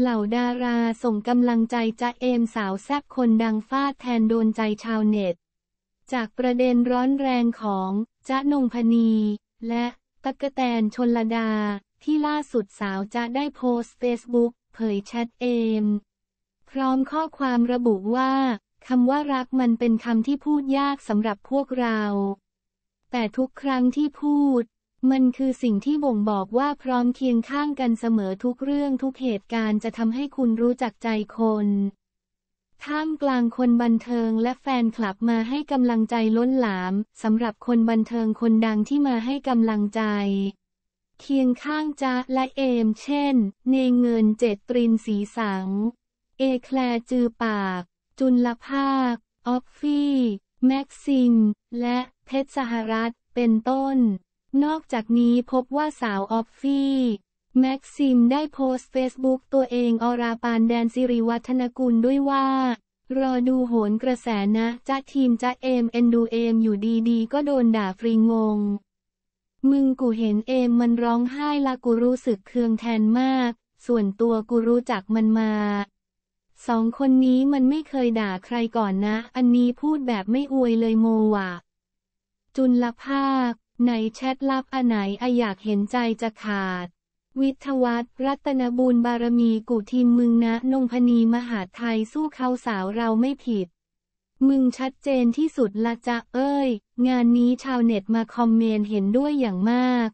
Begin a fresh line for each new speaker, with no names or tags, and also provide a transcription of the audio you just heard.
เหล่าดาราส่งกำลังใจจะเอมสาวแซบคนดังฟาดแทนโดนใจชาวเน็ต จากประเด็นร้อนแรงของจ๊ะนงพนี และตะกะแตนชนลดา ที่ล่าสุดสาวจะได้โพสต์เฟซบุ๊ก เผยแชทเอม พร้อมข้อความระบุว่า คำว่ารักมันเป็นคำที่พูดยากสำหรับพวกเรา แต่ทุกครั้งที่พูดมันคือสิ่งที่บ่งบอกว่าพร้อมเคียงข้างกันเสมอทุกเรื่องทุกเหตุการณ์จะทำให้คุณรู้จักใจคนท่ามกลางคนบันเทิงและแฟนคลับมาให้กำลังใจล้นหลามสำหรับคนบันเทิงคนดังที่มาให้กำลังใจ เคียงข้างจ๊ะและเอมเช่น เนเงินเจตรินสีสังเอแคลจือปาก จุลภาคออฟฟี่แม็กซิมและเพชรสหรัฐ เป็นต้นนอกจากนี้พบว่าสาวออฟฟี่ แม็กซิมได้โพสต์เฟซบุ๊กตัวเองอราปานแดนสิริวัฒนกุลด้วยว่า รอดูโหนกระแสนะจ้าทีมจ้าเอม เอ็นดูเอมอยู่ดีๆ ก็โดนด่าฟรีงง มึงกูเห็นเอมมันร้องไห้ละกูรู้สึกเคืองแทนมาก ส่วนตัวกูรู้จักมันมา สองคนนี้มันไม่เคยด่าใครก่อนนะ อันนี้พูดแบบไม่อวยเลยโมวะจุลภาคไหนแชทลับอันไหนออยากเห็นใจจะขาด วิทวัตรัตนบุญบารมีกูทีมมึงนะ นงพนีมหาไทยสู้เขาสาวเราไม่ผิด มึงชัดเจนที่สุดละจะเอ้ย งานนี้ชาวเน็ตมาคอมเมนต์เห็นด้วยอย่างมาก